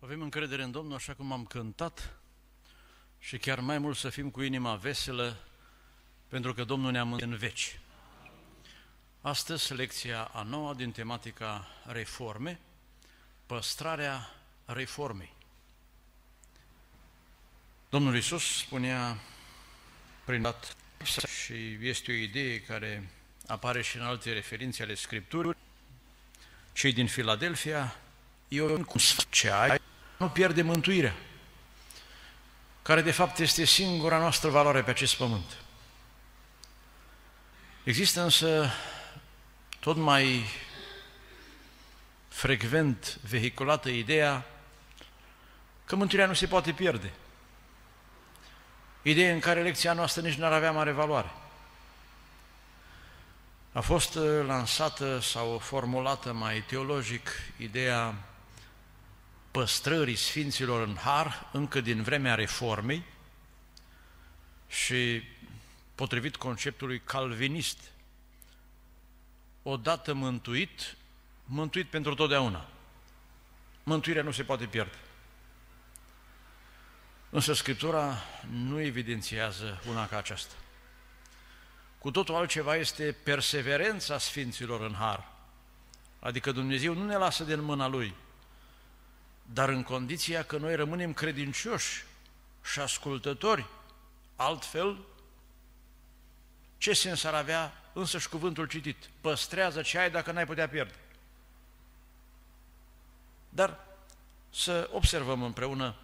Avem încredere în Domnul, așa cum am cântat, și chiar mai mult să fim cu inima veselă, pentru că Domnul ne-a în veci. Astăzi, lecția a noua din tematica reforme, păstrarea reformei. Domnul Iisus spunea prin dat și este o idee care apare și în alte referințe ale Scripturii, cei din Filadelfia, eu cum ce ai, nu pierde mântuirea, care de fapt este singura noastră valoare pe acest pământ. Există însă tot mai frecvent vehiculată ideea că mântuirea nu se poate pierde. Idee în care lecția noastră nici nu ar avea mare valoare. A fost lansată sau formulată mai teologic ideea păstrării Sfinților în Har încă din vremea Reformei și potrivit conceptului calvinist, odată mântuit, mântuit pentru totdeauna. Mântuirea nu se poate pierde. Însă Scriptura nu evidențiază una ca aceasta. Cu totul altceva este perseverența Sfinților în Har. Adică Dumnezeu nu ne lasă din mâna Lui, dar în condiția că noi rămânem credincioși și ascultători, altfel, ce sens ar avea însăși cuvântul citit? Păstrează ce ai dacă n-ai putea pierde. Dar să observăm împreună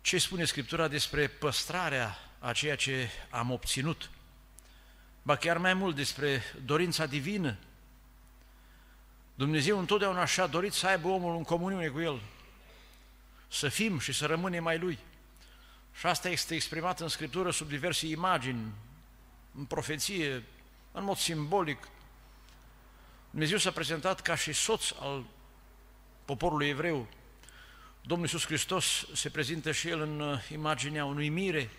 ce spune Scriptura despre păstrarea a ceea ce am obținut, ba chiar mai mult despre dorința divină Dumnezeu întotdeauna și-a dorit să aibă omul în comuniune cu El, să fim și să rămânem mai Lui. Și asta este exprimat în Scriptură sub diverse imagini, în profeție, în mod simbolic. Dumnezeu s-a prezentat ca și soț al poporului evreu. Domnul Iisus Hristos se prezintă și El în uh, imaginea unui mire.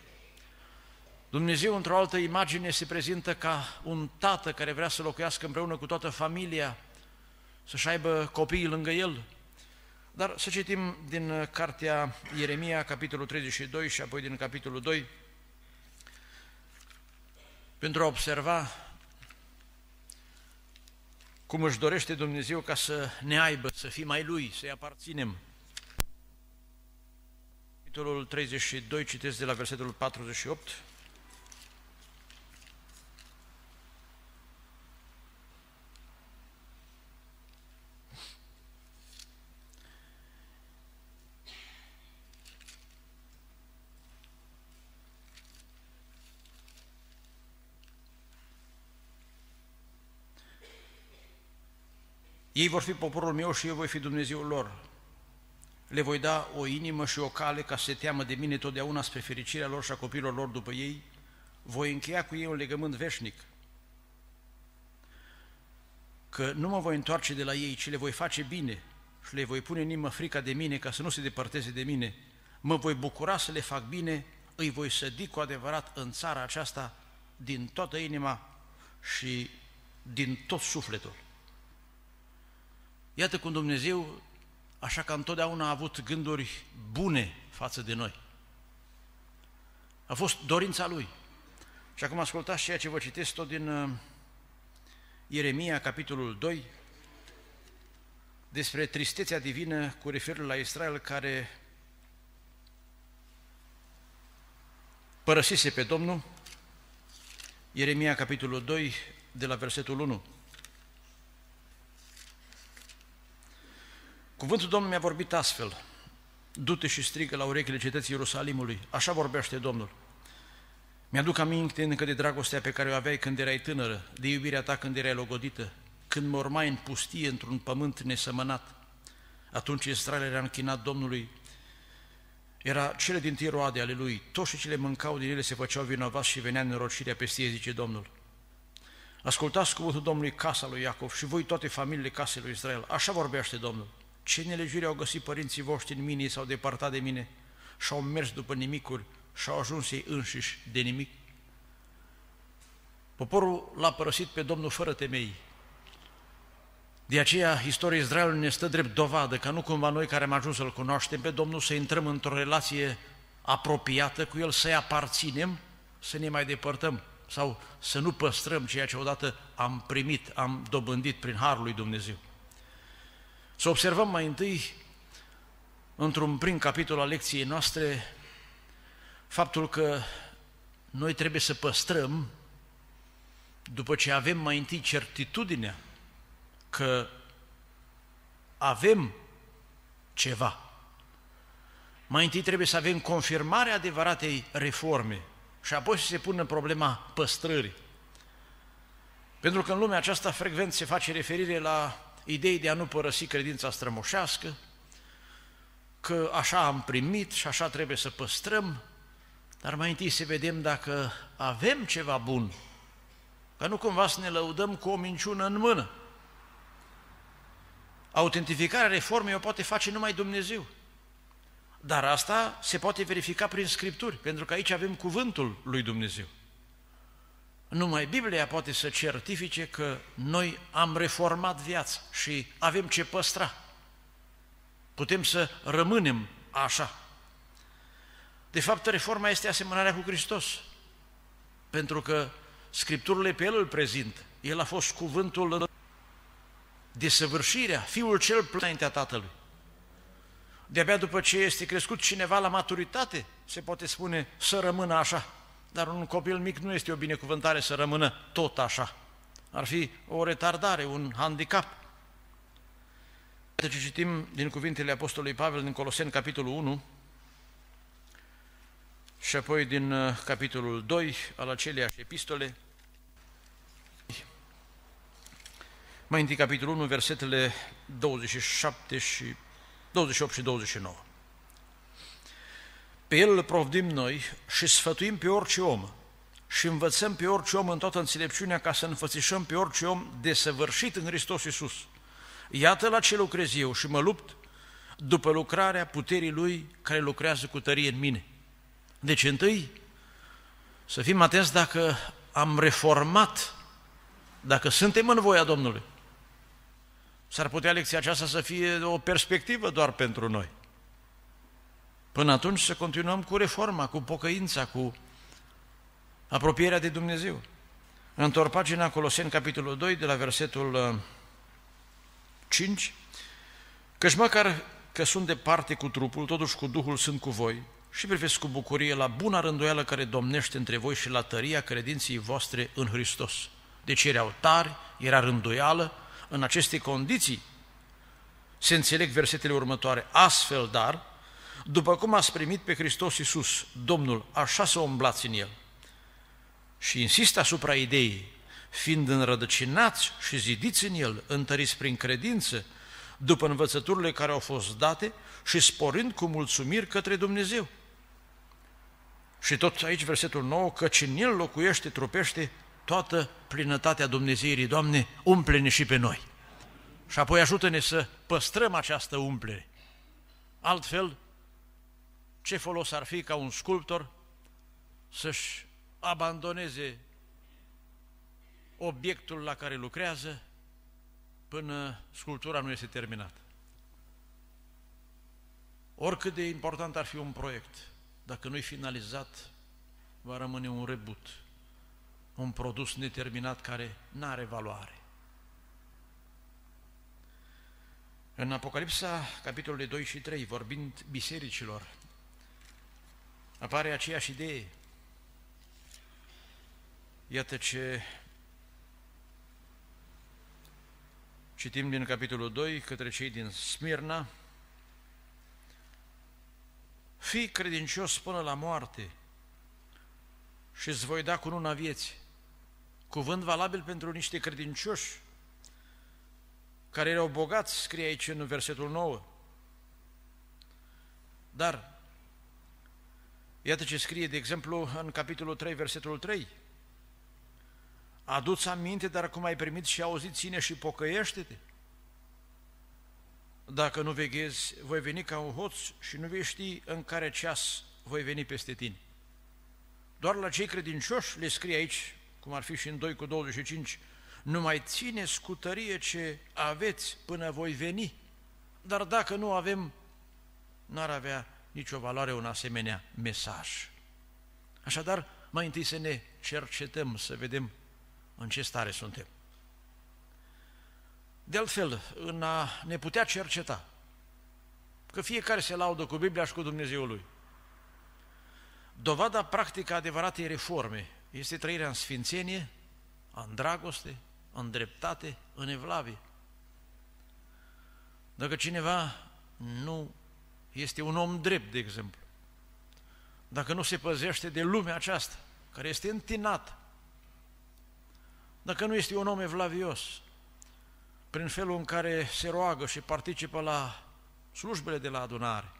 Dumnezeu, într-o altă imagine, se prezintă ca un tată care vrea să locuiască împreună cu toată familia, să-și aibă copiii lângă el. Dar să citim din uh, cartea Ieremia, capitolul 32 și apoi din capitolul 2, pentru a observa cum își dorește Dumnezeu ca să ne aibă, să fim mai Lui, să-i aparținem. Capitolul 32, citesc de la versetul 48, Ei vor fi poporul meu și eu voi fi Dumnezeul lor. Le voi da o inimă și o cale ca să se teamă de mine totdeauna spre fericirea lor și a copilor lor după ei. Voi încheia cu ei un legământ veșnic. Că nu mă voi întoarce de la ei, ci le voi face bine și le voi pune în inimă frica de mine ca să nu se departeze de mine. Mă voi bucura să le fac bine, îi voi sădi cu adevărat în țara aceasta din toată inima și din tot sufletul. Iată cum Dumnezeu, așa că întotdeauna a avut gânduri bune față de noi. A fost dorința Lui. Și acum ascultați ceea ce vă citesc tot din uh, Ieremia, capitolul 2, despre tristețea divină cu referire la Israel care părăsise pe Domnul, Ieremia capitolul 2, de la versetul 1. Cuvântul Domnului mi-a vorbit astfel, du-te și strigă la urechile cetății Ierusalimului, așa vorbește Domnul. Mi-aduc aminte încă de dragostea pe care o aveai când erai tânără, de iubirea ta când erai logodită, când mă urmai în pustie, într-un pământ nesămânat. Atunci Israel era închinat Domnului, era cele din tiroade roade ale lui, toți și cele mâncau din ele se făceau vinovați și venea nerocirea peste ei, zice Domnul. Ascultați cuvântul Domnului casa lui Iacov și voi toate familiile casei lui Israel, așa vorbește Domnul. Ce nelegiuri au găsit părinții voștri în mine, s-au departat de mine și-au mers după nimicuri și-au ajuns ei înșiși de nimic? Poporul l-a părăsit pe Domnul fără temei. De aceea, istoria Israelului ne stă drept dovadă că nu cumva noi care am ajuns să-L cunoaștem pe Domnul să intrăm într-o relație apropiată cu El, să-i aparținem, să ne mai depărtăm sau să nu păstrăm ceea ce odată am primit, am dobândit prin Harul lui Dumnezeu. Să observăm mai întâi, într-un prim capitol al lecției noastre, faptul că noi trebuie să păstrăm, după ce avem mai întâi certitudinea că avem ceva, mai întâi trebuie să avem confirmarea adevăratei reforme și apoi să se pună problema păstrării. Pentru că în lumea aceasta frecvent se face referire la idei de a nu părăsi credința strămoșească, că așa am primit și așa trebuie să păstrăm, dar mai întâi să vedem dacă avem ceva bun, că nu cumva să ne lăudăm cu o minciună în mână. Autentificarea reformei o poate face numai Dumnezeu. Dar asta se poate verifica prin Scripturi, pentru că aici avem cuvântul lui Dumnezeu. Numai Biblia poate să certifice că noi am reformat viața și avem ce păstra. Putem să rămânem așa. De fapt, reforma este asemănarea cu Hristos, pentru că Scripturile pe El îl prezintă. El a fost cuvântul de săvârșirea, fiul cel înaintea tatălui. De-abia după ce este crescut cineva la maturitate, se poate spune să rămână așa dar un copil mic nu este o binecuvântare să rămână tot așa. Ar fi o retardare, un handicap. Deci citim din cuvintele Apostolului Pavel din Coloseni, capitolul 1, și apoi din uh, capitolul 2 al aceleiași epistole. Mai întâi capitolul 1, versetele 27 și 28 și 29. Pe El îl provdim noi și sfătuim pe orice om și învățăm pe orice om în toată înțelepciunea ca să înfățișăm pe orice om desăvârșit în Hristos Iisus. Iată la ce lucrez eu și mă lupt după lucrarea puterii Lui care lucrează cu tărie în mine. Deci întâi să fim atenți dacă am reformat, dacă suntem în voia Domnului. S-ar putea lecția aceasta să fie o perspectivă doar pentru noi – Până atunci să continuăm cu reforma, cu pocăința, cu apropierea de Dumnezeu. Întorc pagina Coloseni, capitolul 2, de la versetul 5. Uh, Căci măcar că sunt departe cu trupul, totuși cu Duhul sunt cu voi și privesc cu bucurie la buna rânduială care domnește între voi și la tăria credinței voastre în Hristos. Deci erau tari, era rânduială, în aceste condiții se înțeleg versetele următoare. Astfel, dar, după cum ați primit pe Hristos Iisus, Domnul, așa să omblați în El. Și insist asupra ideii, fiind înrădăcinați și zidiți în El, întăriți prin credință, după învățăturile care au fost date și sporind cu mulțumiri către Dumnezeu. Și tot aici versetul 9, căci în el locuiește, trupește toată plinătatea Dumnezeirii. Doamne, umple-ne și pe noi. Și apoi ajută-ne să păstrăm această umplere. Altfel, ce folos ar fi ca un sculptor să-și abandoneze obiectul la care lucrează până sculptura nu este terminată. Oricât de important ar fi un proiect, dacă nu-i finalizat, va rămâne un rebut, un produs neterminat care nu are valoare. În Apocalipsa, capitolul 2 și 3, vorbind bisericilor, apare aceeași idee. Iată ce citim din capitolul 2 către cei din Smirna. Fii credincios până la moarte și îți voi da cu vieții. Cuvânt valabil pentru niște credincioși care erau bogați, scrie aici în versetul 9. Dar Iată ce scrie, de exemplu, în capitolul 3, versetul 3. Adu-ți aminte, dar cum ai primit și auzit, ține și pocăiește-te. Dacă nu veghezi, voi veni ca un hoț și nu vei ști în care ceas voi veni peste tine. Doar la cei credincioși le scrie aici, cum ar fi și în 2 cu 25, nu mai ține scutărie ce aveți până voi veni, dar dacă nu avem, n-ar avea nicio valoare un asemenea mesaj. Așadar, mai întâi să ne cercetăm, să vedem în ce stare suntem. De altfel, în a ne putea cerceta, că fiecare se laudă cu Biblia și cu Dumnezeul lui. Dovada practică adevăratei reforme este trăirea în sfințenie, în dragoste, în dreptate, în evlavie. Dacă cineva nu este un om drept, de exemplu, dacă nu se păzește de lumea aceasta, care este întinată, dacă nu este un om evlavios, prin felul în care se roagă și participă la slujbele de la adunare,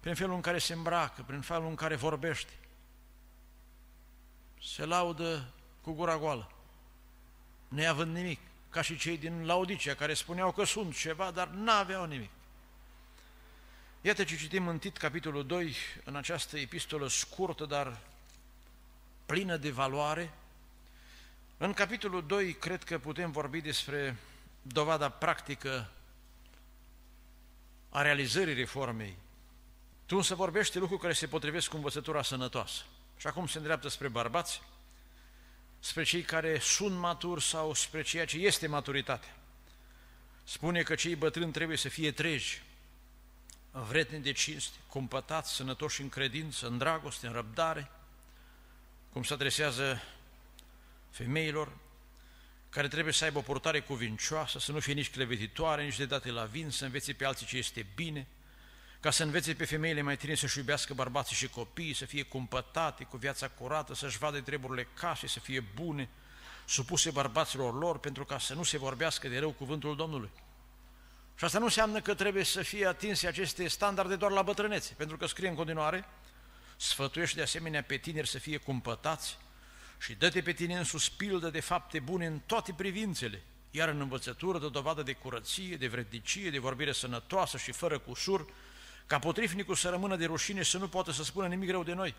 prin felul în care se îmbracă, prin felul în care vorbește, se laudă cu gura goală, neavând nimic, ca și cei din Laodicea care spuneau că sunt ceva, dar n-aveau nimic. Iată ce citim în Tit, capitolul 2, în această epistolă scurtă, dar plină de valoare. În capitolul 2, cred că putem vorbi despre dovada practică a realizării reformei. Tu însă vorbești lucruri care se potrivesc cu învățătura sănătoasă. Și acum se îndreaptă spre bărbați, spre cei care sunt maturi sau spre ceea ce este maturitate. Spune că cei bătrâni trebuie să fie treji, vrednici de cinste, cumpătați, sănătoși în credință, în dragoste, în răbdare, cum se adresează femeilor, care trebuie să aibă o portare cuvincioasă, să nu fie nici clevetitoare, nici de date la vin, să învețe pe alții ce este bine, ca să învețe pe femeile mai tineri să-și iubească bărbații și copiii, să fie cumpătate cu viața curată, să-și vadă treburile case, să fie bune, supuse bărbaților lor, pentru ca să nu se vorbească de rău cuvântul Domnului. Și asta nu înseamnă că trebuie să fie atinse aceste standarde doar la bătrânețe, pentru că scrie în continuare, sfătuiește de asemenea pe tineri să fie cumpătați și dă-te pe tine în suspildă de fapte bune în toate privințele, iar în învățătură dă dovadă de curăție, de vrednicie, de vorbire sănătoasă și fără cusur, ca potrivnicul să rămână de rușine și să nu poată să spună nimic rău de noi.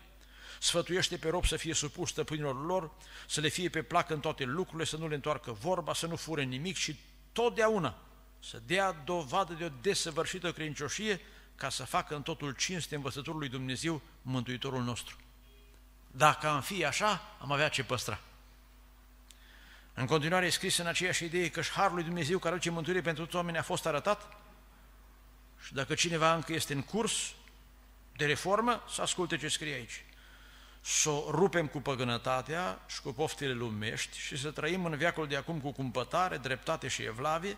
Sfătuiește pe rob să fie supus stăpânilor lor, să le fie pe placă în toate lucrurile, să nu le întoarcă vorba, să nu fure nimic și totdeauna să dea dovadă de o desăvârșită crincioșie ca să facă în totul cinste învățătorului Dumnezeu, Mântuitorul nostru. Dacă am fi așa, am avea ce păstra. În continuare e scris în aceeași idee că și Harul lui Dumnezeu care aduce mântuire pentru toți oamenii a fost arătat și dacă cineva încă este în curs de reformă, să asculte ce scrie aici. Să o rupem cu păgânătatea și cu poftile lumești și să trăim în viacul de acum cu cumpătare, dreptate și evlavie,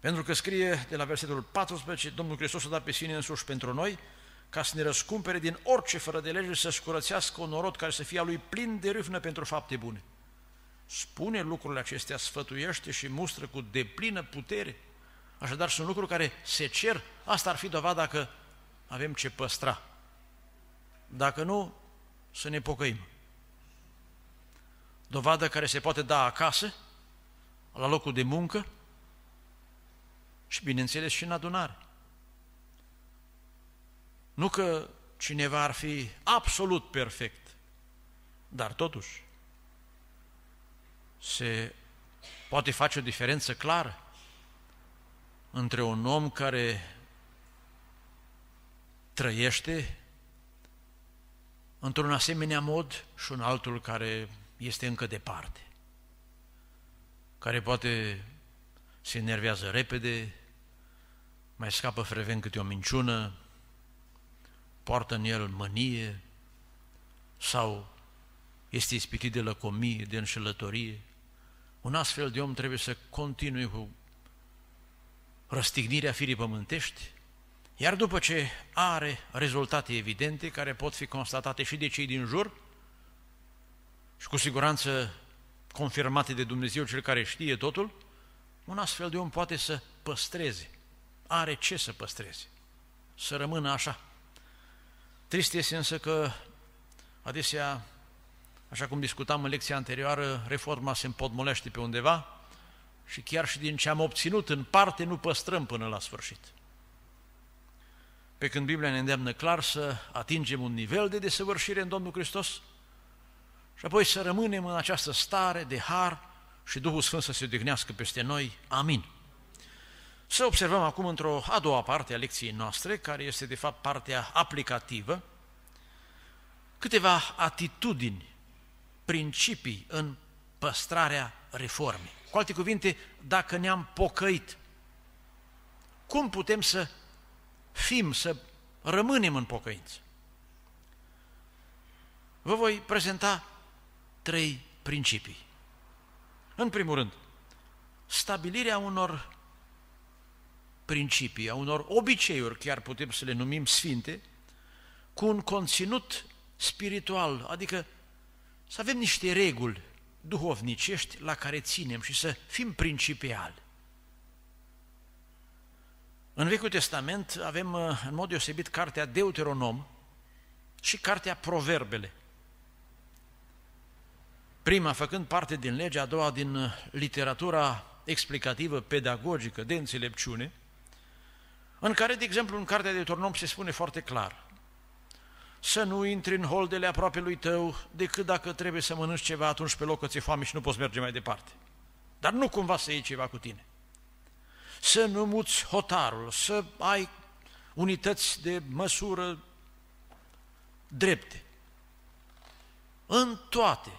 pentru că scrie de la versetul 14, Domnul Hristos a dat pe sine însuși pentru noi, ca să ne răscumpere din orice fără de lege să-și curățească un norod care să fie a lui plin de râvnă pentru fapte bune. Spune lucrurile acestea, sfătuiește și mustră cu deplină putere. Așadar, sunt lucruri care se cer. Asta ar fi dovada că avem ce păstra. Dacă nu, să ne pocăim. Dovadă care se poate da acasă, la locul de muncă, și, bineînțeles, și în adunare. Nu că cineva ar fi absolut perfect, dar totuși se poate face o diferență clară între un om care trăiește într-un asemenea mod și un altul care este încă departe, care poate se enervează repede, mai scapă frevent câte o minciună, poartă în el mânie sau este ispitit de lăcomie, de înșelătorie. Un astfel de om trebuie să continue cu răstignirea firii pământești, iar după ce are rezultate evidente care pot fi constatate și de cei din jur și cu siguranță confirmate de Dumnezeu cel care știe totul, un astfel de om poate să păstreze are ce să păstreze, să rămână așa. Trist este însă că adesea, așa cum discutam în lecția anterioară, reforma se împodmolește pe undeva și chiar și din ce am obținut în parte nu păstrăm până la sfârșit. Pe când Biblia ne îndeamnă clar să atingem un nivel de desăvârșire în Domnul Hristos și apoi să rămânem în această stare de har și Duhul Sfânt să se odihnească peste noi. Amin. Să observăm acum într-o a doua parte a lecției noastre, care este de fapt partea aplicativă, câteva atitudini, principii în păstrarea reformei. Cu alte cuvinte, dacă ne-am pocăit, cum putem să fim, să rămânem în pocăință? Vă voi prezenta trei principii. În primul rând, stabilirea unor principii, a unor obiceiuri, chiar putem să le numim sfinte, cu un conținut spiritual, adică să avem niște reguli duhovnicești la care ținem și să fim principiali. În Vechiul Testament avem uh, în mod deosebit cartea Deuteronom și cartea Proverbele. Prima făcând parte din legea, a doua din uh, literatura explicativă, pedagogică, de înțelepciune – în care, de exemplu, în cartea de tornom se spune foarte clar să nu intri în holdele aproape lui tău decât dacă trebuie să mănânci ceva atunci pe loc că ți-e foame și nu poți merge mai departe. Dar nu cumva să iei ceva cu tine. Să nu muți hotarul, să ai unități de măsură drepte. În toate,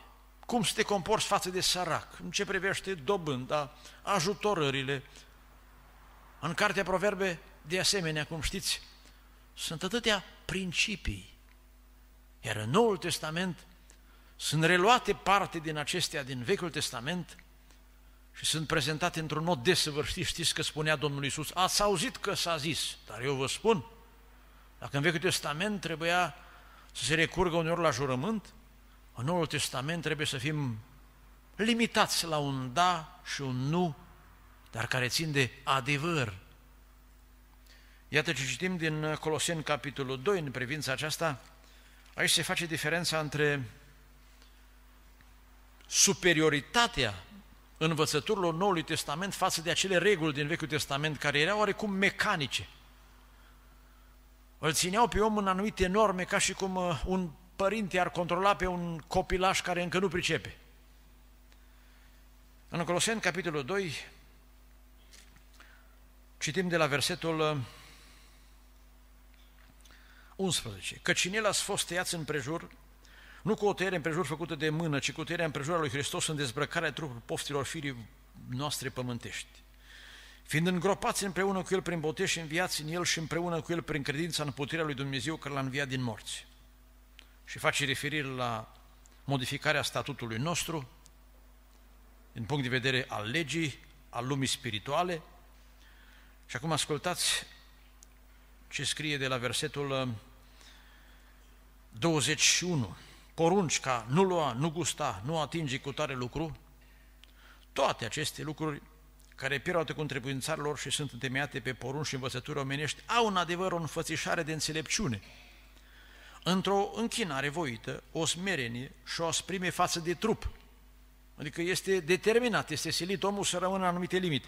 cum să te comporți față de sărac, în ce privește dobânda, ajutorările. În cartea Proverbe de asemenea, cum știți, sunt atâtea principii, iar în Noul Testament sunt reluate parte din acestea din Vechiul Testament și sunt prezentate într-un mod desăvârșit. Știți că spunea Domnul Iisus, ați auzit că s-a zis, dar eu vă spun, dacă în Vechiul Testament trebuia să se recurgă uneori la jurământ, în Noul Testament trebuie să fim limitați la un da și un nu, dar care țin de adevăr, Iată ce citim din uh, Coloseni, capitolul 2, în privința aceasta. Aici se face diferența între superioritatea învățăturilor Noului Testament față de acele reguli din Vechiul Testament care erau oarecum mecanice. Îl țineau pe om în anumite norme ca și cum uh, un părinte ar controla pe un copilaș care încă nu pricepe. În Coloseni, capitolul 2, citim de la versetul uh, 11. Căci în el ați fost tăiați prejur, nu cu o tăiere în prejur făcută de mână, ci cu tăierea în a lui Hristos în dezbrăcarea trupului poftilor firii noastre pământești. Fiind îngropați împreună cu El prin botez și înviați în El și împreună cu El prin credința în puterea lui Dumnezeu care l-a înviat din morți. Și face referire la modificarea statutului nostru, din punct de vedere al legii, al lumii spirituale. Și acum ascultați ce scrie de la versetul uh, 21, porunci ca nu lua, nu gusta, nu atinge cu tare lucru, toate aceste lucruri care pierdute cu lor și sunt întemeiate pe porunci și învățături omenești, au în adevăr o înfățișare de înțelepciune, într-o închinare voită, o smerenie și o asprime față de trup. Adică este determinat, este silit omul să rămână în anumite limite.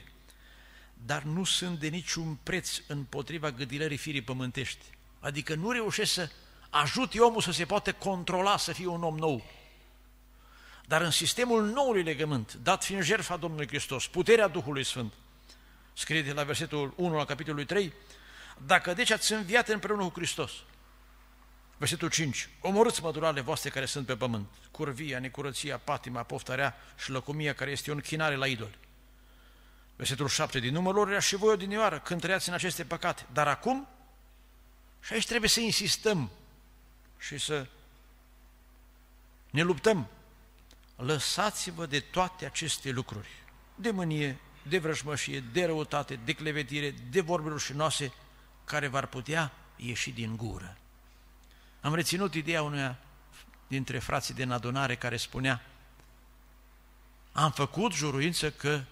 Dar nu sunt de niciun preț împotriva gâdilării firii pământești. Adică nu reușesc să ajute omul să se poată controla, să fie un om nou. Dar în sistemul noului legământ, dat fiind jertfa Domnului Hristos, puterea Duhului Sfânt, scrie de la versetul 1 la capitolul 3, dacă deci ați înviat împreună cu Hristos, versetul 5, omorâți măturale voastre care sunt pe pământ, curvia, necurăția, patima, poftarea și lăcomia care este o închinare la idoli. Versetul 7 din numărul lor, și voi odinioară când trăiați în aceste păcate. Dar acum, și aici trebuie să insistăm, și să ne luptăm. Lăsați-vă de toate aceste lucruri, de mânie, de vrăjmășie, de răutate, de clevetire, de vorbe rușinoase, care v-ar putea ieși din gură. Am reținut ideea unuia dintre frații din adunare care spunea am făcut juruință că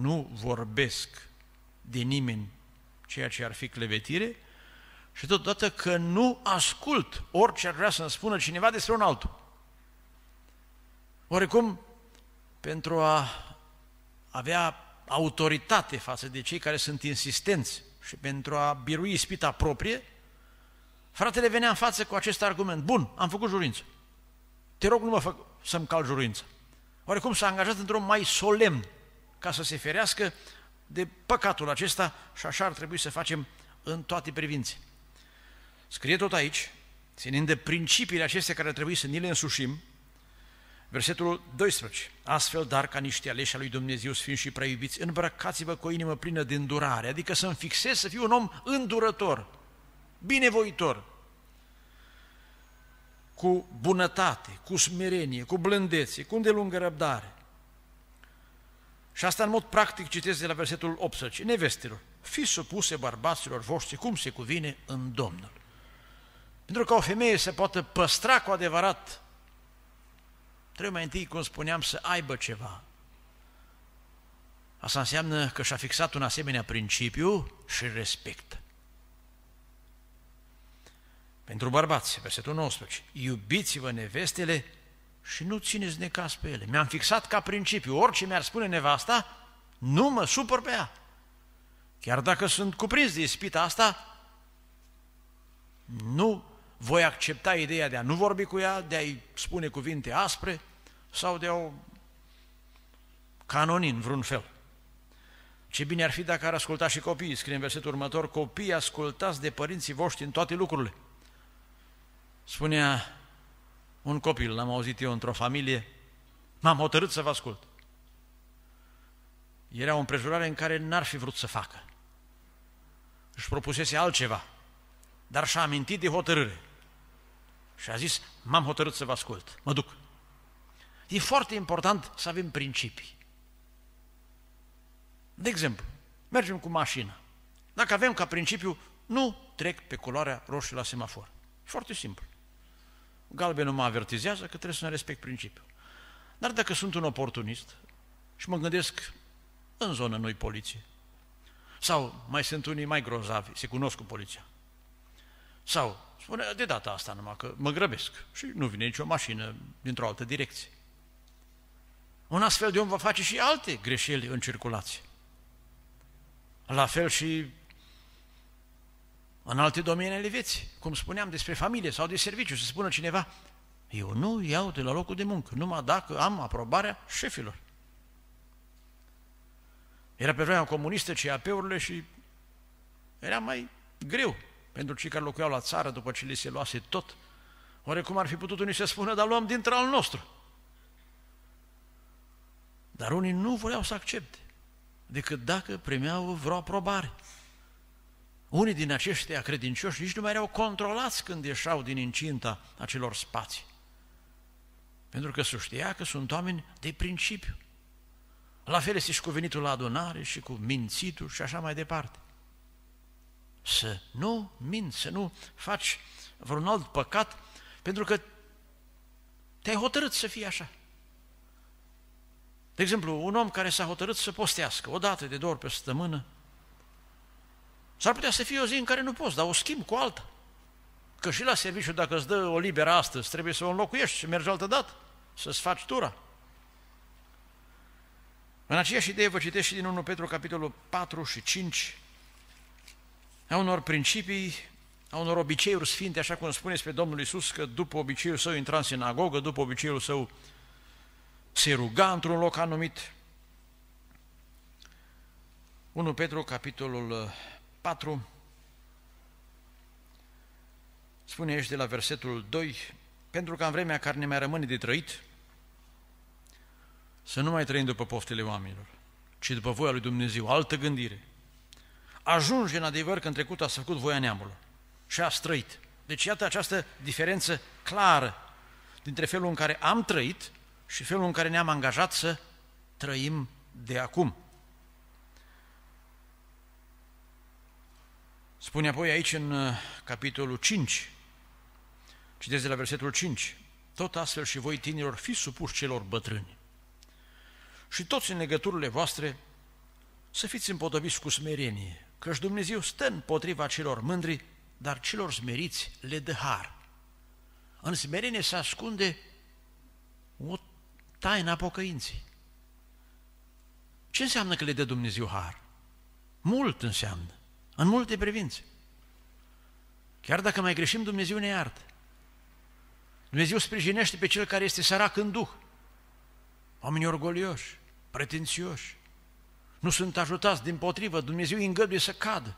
nu vorbesc de nimeni ceea ce ar fi clevetire și totodată că nu ascult orice ar vrea să-mi spună cineva despre un altul. Oricum, pentru a avea autoritate față de cei care sunt insistenți și pentru a birui ispita proprie, fratele venea în față cu acest argument. Bun, am făcut jurință. Te rog, nu mă fac să-mi cal jurință. Oricum, s-a angajat într-un mai solemn ca să se ferească de păcatul acesta și așa ar trebui să facem în toate privințele. Scrie tot aici, ținând de principiile acestea care trebuie să ni le însușim, Versetul 12. Astfel, dar ca niște aleși al lui Dumnezeu, sfinți și prea iubiți, îmbrăcați-vă cu o inimă plină de îndurare, adică să-mi fixez să fiu un om îndurător, binevoitor, cu bunătate, cu smerenie, cu blândețe, cu îndelungă răbdare. Și asta în mod practic citesc de la versetul 18. Nevestelor, fiți supuse bărbaților voștri cum se cuvine în Domnul. Pentru că o femeie se poate păstra cu adevărat, trebuie mai întâi, cum spuneam, să aibă ceva. Asta înseamnă că și-a fixat un asemenea principiu și respect. Pentru bărbați, versetul 19, iubiți-vă nevestele și nu țineți necas pe ele. Mi-am fixat ca principiu, orice mi-ar spune nevasta, nu mă supăr pe ea. Chiar dacă sunt cuprins de ispita asta, nu voi accepta ideea de a nu vorbi cu ea, de a-i spune cuvinte aspre sau de a o canoni în vreun fel. Ce bine ar fi dacă ar asculta și copiii, scrie în versetul următor, copiii ascultați de părinții voștri în toate lucrurile. Spunea un copil, l-am auzit eu într-o familie, m-am hotărât să vă ascult. Era o împrejurare în care n-ar fi vrut să facă. Își propusese altceva, dar și-a amintit de hotărâre. Și a zis, m-am hotărât să vă ascult, mă duc. E foarte important să avem principii. De exemplu, mergem cu mașina. Dacă avem ca principiu, nu trec pe culoarea roșie la semafor. Foarte simplu. Galbenul mă avertizează că trebuie să ne respect principiul. Dar dacă sunt un oportunist și mă gândesc în zonă noi poliție, sau mai sunt unii mai grozavi, se cunosc cu poliția, sau Spune, de data asta numai că mă grăbesc și nu vine nicio mașină dintr-o altă direcție. Un astfel de om va face și alte greșeli în circulație. La fel și în alte domenii ale vieții, cum spuneam despre familie sau de serviciu, să spună cineva, eu nu iau de la locul de muncă, numai dacă am aprobarea șefilor. Era pe vremea comunistă CAP-urile și era mai greu pentru cei care locuiau la țară după ce li se luase tot. Orecum ar fi putut unii să spună, dar luăm dintre al nostru. Dar unii nu voiau să accepte, decât dacă primeau vreo aprobare. Unii din aceștia credincioși nici nu mai erau controlați când ieșeau din incinta acelor spații. Pentru că se știa că sunt oameni de principiu. La fel este și cu venitul la adunare și cu mințitul și așa mai departe să nu minți, să nu faci vreun alt păcat, pentru că te-ai hotărât să fii așa. De exemplu, un om care s-a hotărât să postească o dată de două ori pe săptămână, s-ar putea să fie o zi în care nu poți, dar o schimb cu alta. Că și la serviciu, dacă îți dă o liberă astăzi, trebuie să o înlocuiești, și mergi altă dată, să-ți faci tura. În aceeași idee vă citesc și din 1 Petru, capitolul 4 și 5, a unor principii, a unor obiceiuri sfinte, așa cum spune pe Domnul Isus că după obiceiul său intra în sinagogă, după obiceiul său se ruga într-un loc anumit. 1 Petru, capitolul 4, uh, spune aici de la versetul 2, pentru că în vremea care ne mai rămâne de trăit, să nu mai trăim după poftele oamenilor, ci după voia lui Dumnezeu, altă gândire – ajunge în adevăr că în trecut a făcut voia neamului și a trăit. Deci iată această diferență clară dintre felul în care am trăit și felul în care ne-am angajat să trăim de acum. Spune apoi aici în uh, capitolul 5, citesc de la versetul 5, tot astfel și voi tinerilor fiți supuși celor bătrâni și toți în legăturile voastre să fiți împodobiți cu smerenie, căci Dumnezeu stă împotriva celor mândri, dar celor smeriți le dă har. În smerenie se ascunde o taină a pocăinței. Ce înseamnă că le dă Dumnezeu har? Mult înseamnă, în multe privințe. Chiar dacă mai greșim, Dumnezeu ne iartă. Dumnezeu sprijinește pe cel care este sărac în duh. Oamenii orgolioși, pretențioși, nu sunt ajutați, din potrivă, Dumnezeu îi îngăduie să cadă.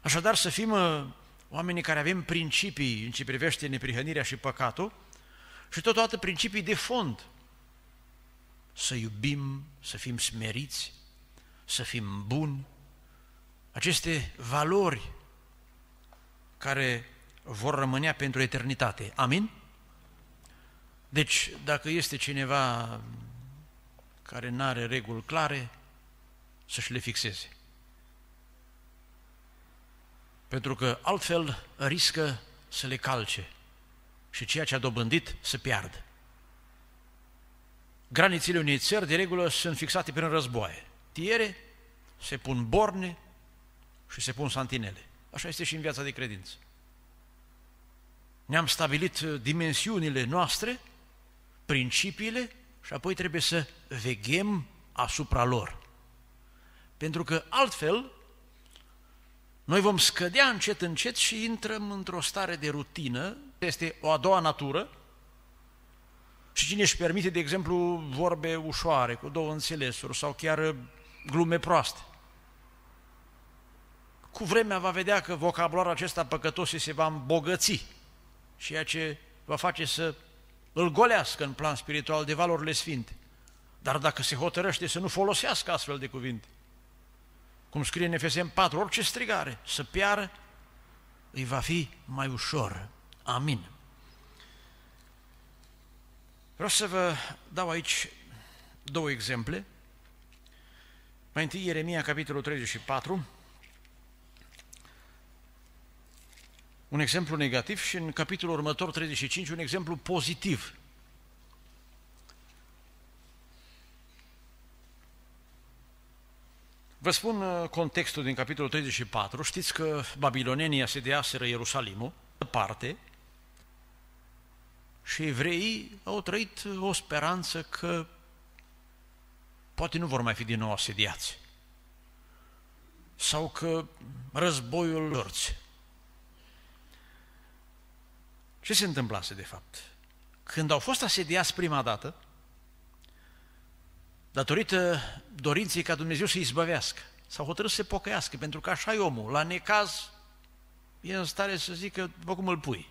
Așadar să fim uh, oamenii care avem principii în ce privește neprihănirea și păcatul și totodată principii de fond. Să iubim, să fim smeriți, să fim buni. Aceste valori care vor rămâne pentru eternitate. Amin? Deci, dacă este cineva care nu are reguli clare, să-și le fixeze. Pentru că altfel riscă să le calce și ceea ce a dobândit să piardă. Granițele unei țări, de regulă, sunt fixate prin războaie. Tiere, se pun borne și se pun santinele. Așa este și în viața de credință. Ne-am stabilit dimensiunile noastre, principiile și apoi trebuie să veghem asupra lor. Pentru că altfel noi vom scădea încet, încet și intrăm într-o stare de rutină, este o a doua natură, și cine își permite, de exemplu, vorbe ușoare, cu două înțelesuri sau chiar uh, glume proaste. Cu vremea va vedea că vocabularul acesta păcătos se va îmbogăți, ceea ce va face să îl golească în plan spiritual de valorile sfinte. Dar dacă se hotărăște să nu folosească astfel de cuvinte, cum scrie în Efesem 4, orice strigare să piară, îi va fi mai ușor. Amin. Vreau să vă dau aici două exemple. Mai întâi Ieremia, capitolul 34, un exemplu negativ și în capitolul următor, 35, un exemplu pozitiv. Vă spun uh, contextul din capitolul 34. Știți că babilonenii asediaseră Ierusalimul, parte, și evreii au trăit uh, o speranță că poate nu vor mai fi din nou asediați sau că războiul lor ce se întâmplase de fapt? Când au fost asediați prima dată, datorită dorinței ca Dumnezeu să-i izbăvească, s-au hotărât să se pocăiască, pentru că așa e omul, la necaz e în stare să zică după cum îl pui.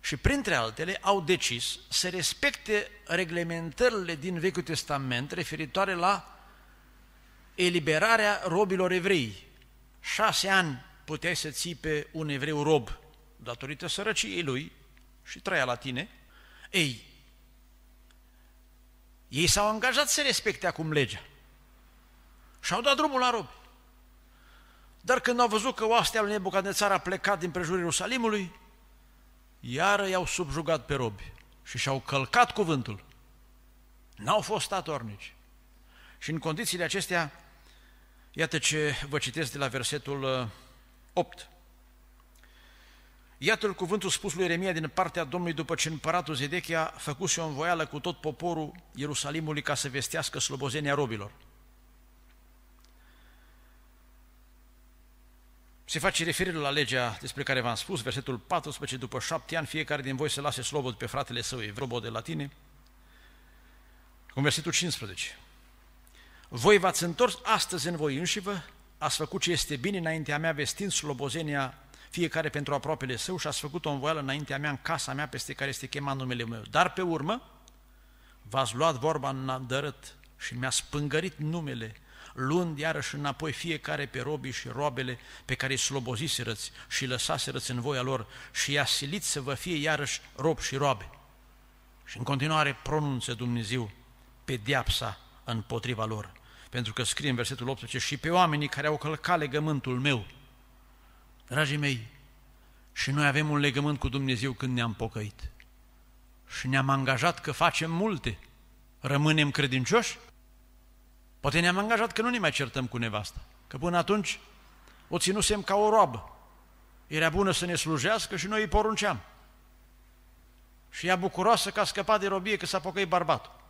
Și printre altele au decis să respecte reglementările din Vechiul Testament referitoare la eliberarea robilor evrei. Șase ani puteai să ții pe un evreu rob datorită sărăciei lui și trăia la tine, ei, ei s-au angajat să respecte acum legea și au dat drumul la robi. Dar când au văzut că oastea lui Nebucadnețar a plecat din prejurul Ierusalimului, iară i-au subjugat pe robi și și-au călcat cuvântul. N-au fost statornici. Și în condițiile acestea, iată ce vă citesc de la versetul 8. Uh, Iată-l cuvântul spus lui Eremia din partea Domnului după ce împăratul Zedechia făcuse o învoială cu tot poporul Ierusalimului ca să vestească slobozenia robilor. Se face referire la legea despre care v-am spus, versetul 14, după șapte ani fiecare din voi se lase slobod pe fratele său, evrobo de la tine, cu versetul 15. Voi v-ați întors astăzi în voi înșivă, ați făcut ce este bine înaintea mea, vestind slobozenia fiecare pentru aproapele său și ați făcut o învoială înaintea mea în casa mea peste care este chemat numele meu. Dar pe urmă v-ați luat vorba în adărât și mi-a spângărit numele, luând iarăși înapoi fiecare pe robii și roabele pe care îi sloboziserăți și lăsaserăți în voia lor și i-a silit să vă fie iarăși rob și roabe. Și în continuare pronunță Dumnezeu pediapsa împotriva lor. Pentru că scrie în versetul 18, și pe oamenii care au călcat legământul meu, Dragii mei, și noi avem un legământ cu Dumnezeu când ne-am pocăit și ne-am angajat că facem multe, rămânem credincioși? Poate ne-am angajat că nu ne mai certăm cu nevasta, că până atunci o ținusem ca o roabă. Era bună să ne slujească și noi îi porunceam. Și ea bucuroasă că a scăpat de robie, că s-a pocăit bărbatul.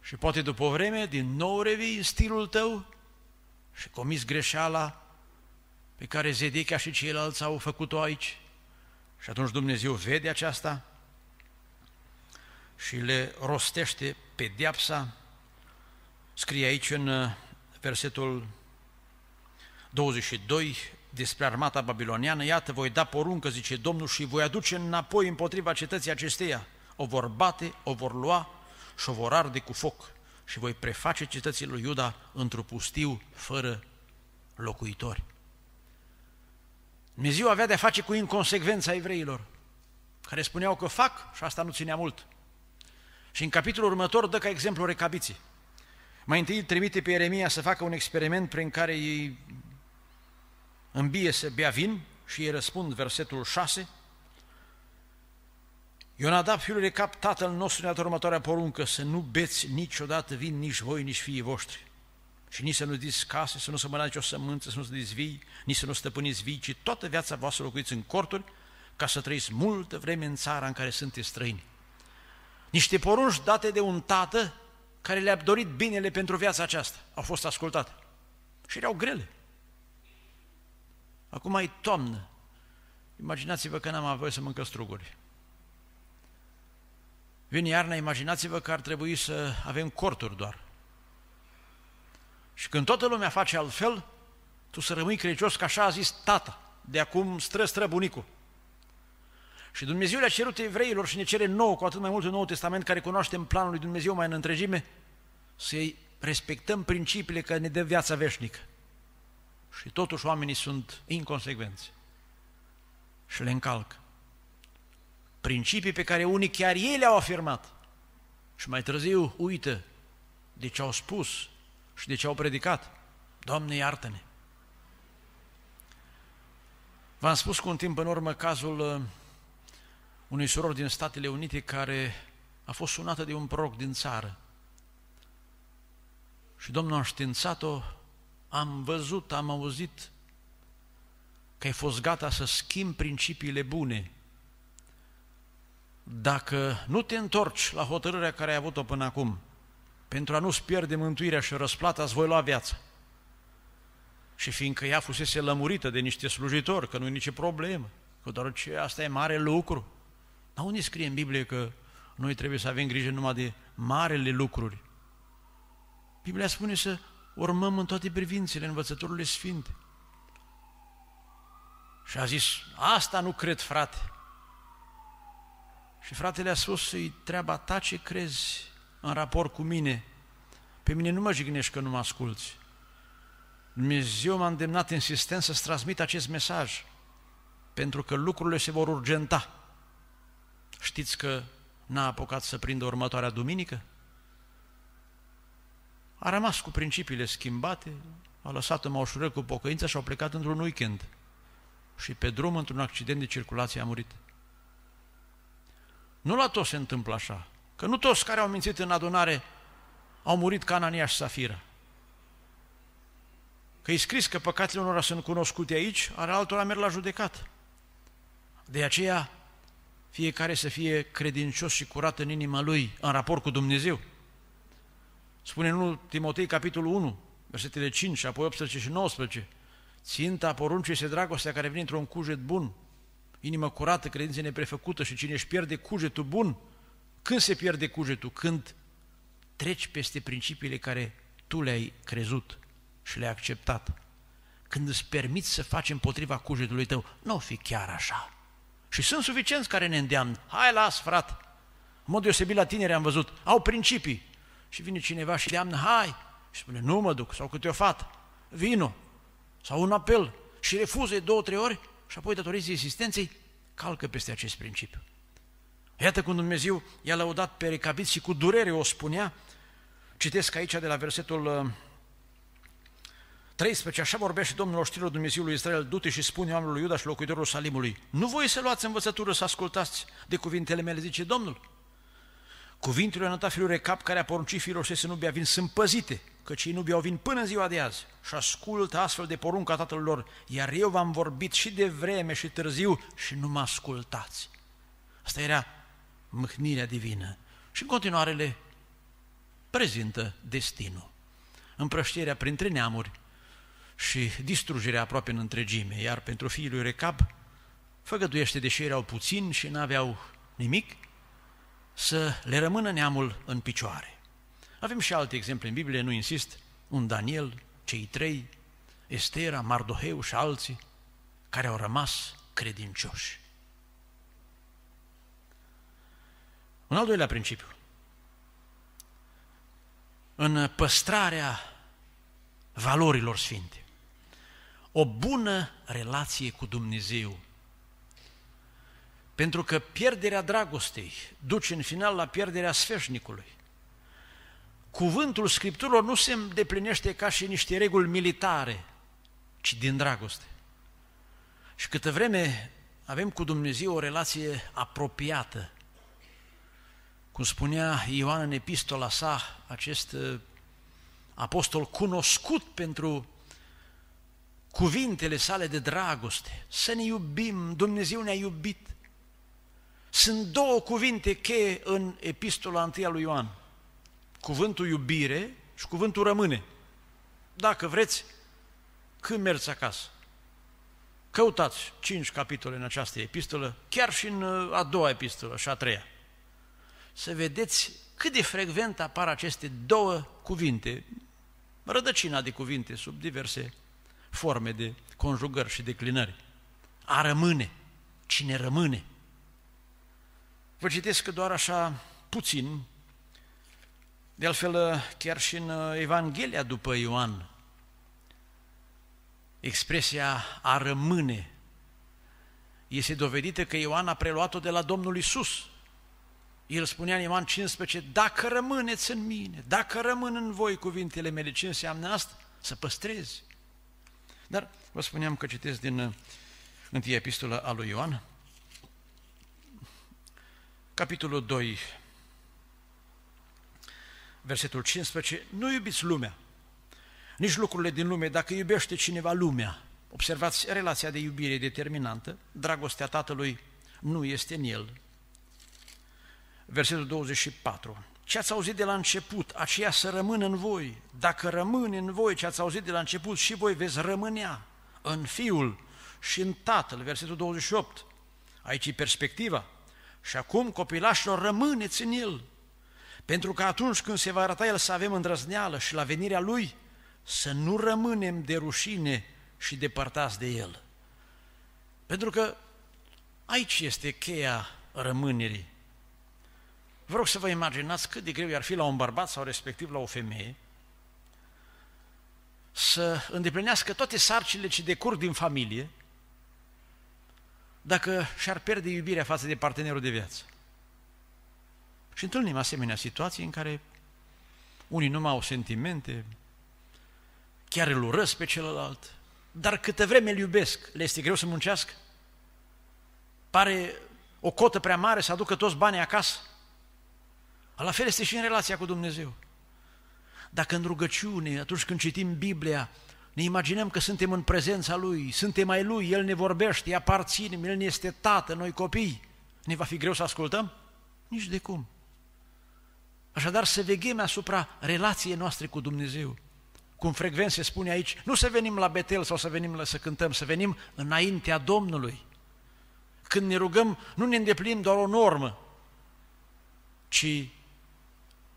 Și poate după o vreme, din nou revii în stilul tău și comis greșeala pe care Zedechea și ceilalți au făcut-o aici. Și atunci Dumnezeu vede aceasta și le rostește pedeapsa. Scrie aici în uh, versetul 22 despre armata babiloniană, iată, voi da poruncă, zice Domnul, și voi aduce înapoi împotriva cetății acesteia. O vor bate, o vor lua și o vor arde cu foc și voi preface cetății lui Iuda într-un pustiu fără locuitori. Dumnezeu avea de-a face cu inconsecvența evreilor, care spuneau că fac și asta nu ținea mult. Și în capitolul următor dă ca exemplu recabiții. Mai întâi trimite pe Ieremia să facă un experiment prin care ei îmbie să bea vin și ei răspund versetul 6. Ionadab, fiul Recap, tatăl nostru ne-a următoarea poruncă, să nu beți niciodată vin nici voi, nici fiii voștri și nici să nu discase, să nu se mănânce o sămânță, să nu se dizvii, nici să nu stăpâniți vii, ci toată viața voastră locuiți în corturi, ca să trăiți multă vreme în țara în care sunteți străini. Niște porunci date de un tată care le-a dorit binele pentru viața aceasta, au fost ascultate. Și erau grele. Acum e toamnă. Imaginați-vă că n-am avut să mâncă struguri. Vine iarna, imaginați-vă că ar trebui să avem corturi doar. Și când toată lumea face altfel, tu să rămâi credincios că așa a zis tata, de acum stră, stră bunicul. Și Dumnezeu le-a cerut evreilor și ne cere nou, cu atât mai mult în Noul Testament, care cunoaștem planul lui Dumnezeu mai în întregime, să-i respectăm principiile care ne dă viața veșnică. Și totuși oamenii sunt inconsecvenți și le încalcă. Principii pe care unii chiar ei le-au afirmat și mai târziu uită de ce au spus și de ce au predicat? Doamne, iartă-ne! V-am spus cu un timp în urmă cazul uh, unui suror din Statele Unite care a fost sunată de un proroc din țară. Și Domnul a științat-o, am văzut, am auzit că ai fost gata să schimbi principiile bune. Dacă nu te întorci la hotărârea care ai avut-o până acum, pentru a nu-ți pierde mântuirea și răsplata, îți voi lua viața. Și fiindcă ea fusese lămurită de niște slujitori, că nu e nicio problemă, că doar ce asta e mare lucru. Dar unde scrie în Biblie că noi trebuie să avem grijă numai de marele lucruri? Biblia spune să urmăm în toate privințele învățăturile sfinte. Și a zis, asta nu cred, frate. Și fratele a spus, e treaba ta ce crezi, în raport cu mine. Pe mine nu mă jignești că nu mă asculți. Dumnezeu m-a îndemnat insistent să-ți transmit acest mesaj, pentru că lucrurile se vor urgenta. Știți că n-a apucat să prindă următoarea duminică? A rămas cu principiile schimbate, a lăsat-o ușură cu pocăință și au plecat într-un weekend. Și pe drum, într-un accident de circulație, a murit. Nu la toți se întâmplă așa. Că nu toți care au mințit în adunare au murit ca Anania și Safira. Că e scris că păcatele unora sunt cunoscute aici, are altora merg la judecat. De aceea, fiecare să fie credincios și curat în inima lui, în raport cu Dumnezeu. Spune în Timotei, capitolul 1, versetele 5 și apoi 18 și 19, ținta poruncii este dragostea care vine într-un cujet bun, inimă curată, credință neprefăcută și cine își pierde cugetul bun, când se pierde cugetul? Când treci peste principiile care tu le-ai crezut și le-ai acceptat. Când îți permiți să faci împotriva cugetului tău, nu o fi chiar așa. Și sunt suficienți care ne îndeamnă. Hai, las, frate! În mod deosebit la tineri am văzut, au principii. Și vine cineva și îndeamnă: hai! Și spune, nu mă duc, sau câte o fată, vino, sau un apel. Și refuză două, trei ori și apoi, datorită existenței calcă peste acest principiu. Iată cum Dumnezeu i-a lăudat pe Recabit și cu durere o spunea. Citesc aici de la versetul 13, uh, așa vorbește Domnul oștirilor Dumnezeului Israel, du-te și spune oamenilor Iuda și locuitorul Salimului, nu voi să luați învățătură să ascultați de cuvintele mele, zice Domnul. Cuvintele lui Anata fiului Recap, care a poruncit fiilor să nu bea vin, sunt păzite, căci ei nu beau vin până ziua de azi și ascultă astfel de porunca tatăl lor, iar eu v-am vorbit și de vreme și târziu și nu mă ascultați. Asta era mâhnirea divină. Și în continuare le prezintă destinul. Împrăștierea printre neamuri și distrugerea aproape în întregime, iar pentru fiul lui Recab făgăduiește, deși erau puțini și n-aveau nimic, să le rămână neamul în picioare. Avem și alte exemple în Biblie, nu insist, un Daniel, cei trei, Estera, Mardoheu și alții, care au rămas credincioși. Un al doilea principiu. În păstrarea valorilor sfinte. O bună relație cu Dumnezeu. Pentru că pierderea dragostei duce în final la pierderea sfeșnicului. Cuvântul Scripturilor nu se îndeplinește ca și niște reguli militare, ci din dragoste. Și câtă vreme avem cu Dumnezeu o relație apropiată, cum spunea Ioan în epistola sa, acest uh, apostol cunoscut pentru cuvintele sale de dragoste, să ne iubim, Dumnezeu ne-a iubit. Sunt două cuvinte cheie în epistola întâia lui Ioan. Cuvântul iubire și cuvântul rămâne. Dacă vreți, când merți acasă. Căutați cinci capitole în această epistolă, chiar și în uh, a doua epistolă și a treia să vedeți cât de frecvent apar aceste două cuvinte, rădăcina de cuvinte sub diverse forme de conjugări și declinări. A rămâne, cine rămâne. Vă citesc că doar așa puțin, de altfel chiar și în Evanghelia după Ioan, expresia a rămâne este dovedită că Ioan a preluat-o de la Domnul Isus, el spunea în Ioan 15, dacă rămâneți în mine, dacă rămân în voi cuvintele mele, ce înseamnă asta? Să păstrezi. Dar vă spuneam că citesc din uh, întâi epistola a lui Ioan, capitolul 2, versetul 15, nu iubiți lumea, nici lucrurile din lume, dacă iubește cineva lumea, observați relația de iubire determinantă, dragostea Tatălui nu este în el, versetul 24. Ce ați auzit de la început, aceea să rămână în voi. Dacă rămâne în voi ce ați auzit de la început, și voi veți rămânea în Fiul și în Tatăl, versetul 28. Aici e perspectiva. Și acum, copilașilor, rămâneți în El, pentru că atunci când se va arăta El să avem îndrăzneală și la venirea Lui, să nu rămânem de rușine și depărtați de El. Pentru că aici este cheia rămânerii. Vă rog să vă imaginați cât de greu ar fi la un bărbat sau respectiv la o femeie să îndeplinească toate sarcile ce decurg din familie dacă și-ar pierde iubirea față de partenerul de viață. Și întâlnim asemenea situații în care unii nu mai au sentimente, chiar îl urăsc pe celălalt, dar câtă vreme îl iubesc, le este greu să muncească? Pare o cotă prea mare să aducă toți banii acasă? La fel este și în relația cu Dumnezeu. Dacă în rugăciune, atunci când citim Biblia, ne imaginăm că suntem în prezența Lui, suntem ai Lui, El ne vorbește, îi aparținem, El ne este tată, noi copii, ne va fi greu să ascultăm? Nici de cum. Așadar să veghem asupra relației noastre cu Dumnezeu. Cum frecvent se spune aici, nu să venim la Betel sau să venim la să cântăm, să venim înaintea Domnului. Când ne rugăm, nu ne îndeplinim doar o normă, ci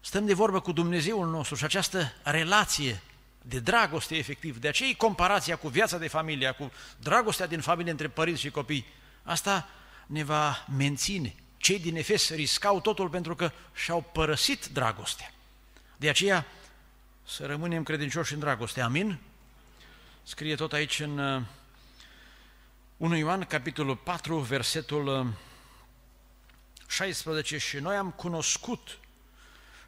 stăm de vorbă cu Dumnezeul nostru și această relație de dragoste efectiv. De aceea comparația cu viața de familie, cu dragostea din familie între părinți și copii, asta ne va menține. Cei din Efes riscau totul pentru că și-au părăsit dragostea. De aceea să rămânem credincioși în dragoste. Amin? Scrie tot aici în 1 uh, Ioan, capitolul 4, versetul 16 uh, și noi am cunoscut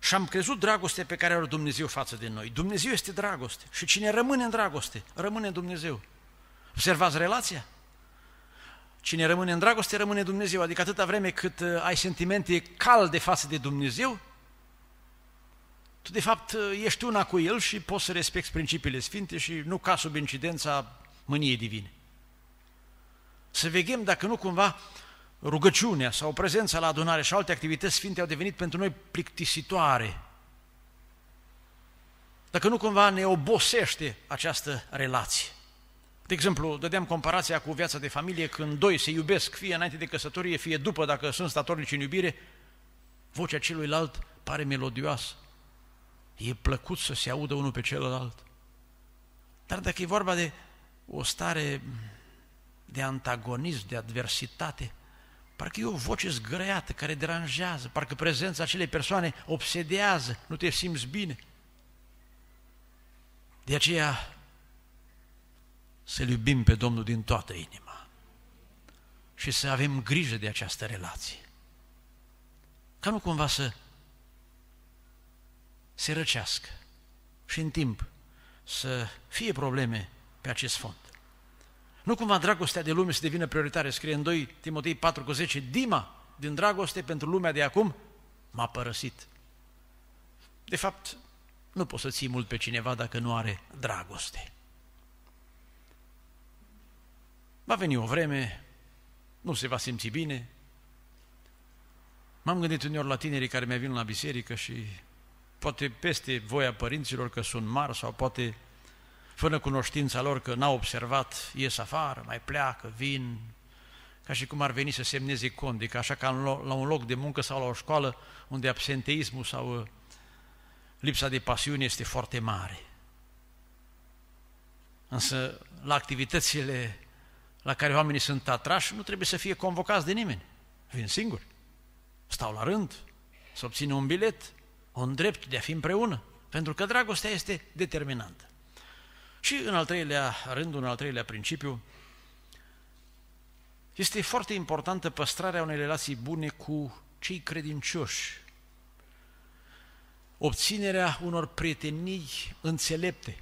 și am crezut dragostea pe care are Dumnezeu față de noi. Dumnezeu este dragoste. Și cine rămâne în dragoste, rămâne în Dumnezeu. Observați relația? Cine rămâne în dragoste, rămâne Dumnezeu. Adică atâta vreme cât uh, ai sentimente calde față de Dumnezeu, tu de fapt uh, ești una cu El și poți să respecti principiile sfinte și nu ca sub incidența mâniei divine. Să vegem dacă nu cumva rugăciunea sau prezența la adunare și alte activități sfinte au devenit pentru noi plictisitoare. Dacă nu cumva ne obosește această relație. De exemplu, dădeam comparația cu viața de familie când doi se iubesc, fie înainte de căsătorie, fie după, dacă sunt statornici în iubire, vocea celuilalt pare melodioasă. E plăcut să se audă unul pe celălalt. Dar dacă e vorba de o stare de antagonism, de adversitate, Parcă e o voce zgăreată care deranjează, parcă prezența acelei persoane obsedează, nu te simți bine. De aceea să-L iubim pe Domnul din toată inima și să avem grijă de această relație. Ca nu cumva să se răcească și în timp să fie probleme pe acest fond. Nu cumva dragostea de lume să devină prioritară, scrie în 2 Timotei 4 cu 10, Dima din dragoste pentru lumea de acum m-a părăsit. De fapt, nu poți să ții mult pe cineva dacă nu are dragoste. Va veni o vreme, nu se va simți bine. M-am gândit uneori la tinerii care mai venit la biserică și poate peste voia părinților că sunt mari sau poate fără cunoștința lor că n-au observat, ies afară, mai pleacă, vin, ca și cum ar veni să semneze condic, așa ca la un loc de muncă sau la o școală unde absenteismul sau uh, lipsa de pasiune este foarte mare. Însă la activitățile la care oamenii sunt atrași nu trebuie să fie convocați de nimeni. Vin singuri, stau la rând, să obțină un bilet, un drept de a fi împreună, pentru că dragostea este determinantă. Și în al treilea rând, în al treilea principiu, este foarte importantă păstrarea unei relații bune cu cei credincioși, obținerea unor prietenii înțelepte.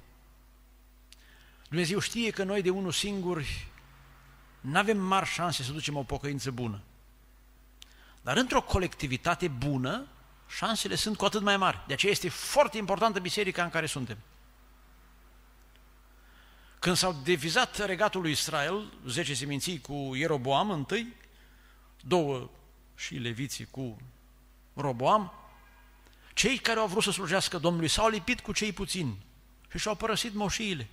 Dumnezeu știe că noi de unul singur nu avem mari șanse să ducem o pocăință bună. Dar într-o colectivitate bună, șansele sunt cu atât mai mari. De aceea este foarte importantă biserica în care suntem. Când s-au devizat regatul lui Israel, zece seminții cu Ieroboam întâi, două și leviții cu Roboam, cei care au vrut să slujească Domnului s-au lipit cu cei puțini și și-au părăsit moșiile.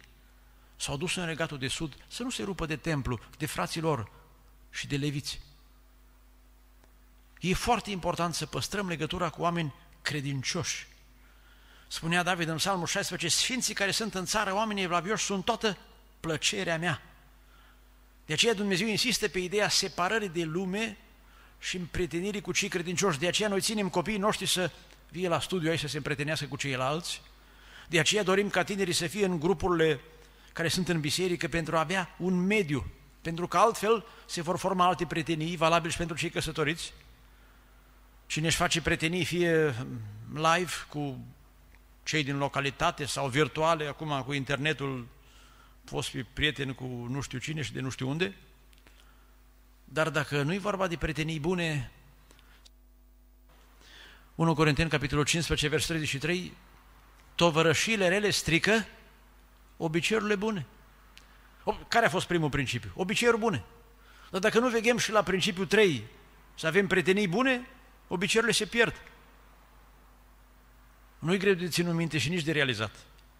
S-au dus în regatul de sud să nu se rupă de templu, de fraților și de leviți. E foarte important să păstrăm legătura cu oameni credincioși, Spunea David în psalmul 16, Sfinții care sunt în țară, oamenii evlavioși, sunt toată plăcerea mea. De aceea Dumnezeu insistă pe ideea separării de lume și împrietenirii cu cei credincioși. De aceea noi ținem copiii noștri să vie la studiu aici să se împrietenească cu ceilalți. De aceea dorim ca tinerii să fie în grupurile care sunt în biserică pentru a avea un mediu, pentru că altfel se vor forma alte prietenii valabile și pentru cei căsătoriți. Cine își face prietenii fie live cu cei din localitate sau virtuale, acum cu internetul poți fi prieten cu nu știu cine și de nu știu unde, dar dacă nu i vorba de prietenii bune, 1 Corinteni, capitolul 15, versetul 33, tovărășile rele strică obiceiurile bune. Care a fost primul principiu? Obiceiuri bune. Dar dacă nu vegem și la principiul 3 să avem prietenii bune, obiceiurile se pierd nu-i greu de ținut minte și nici de realizat.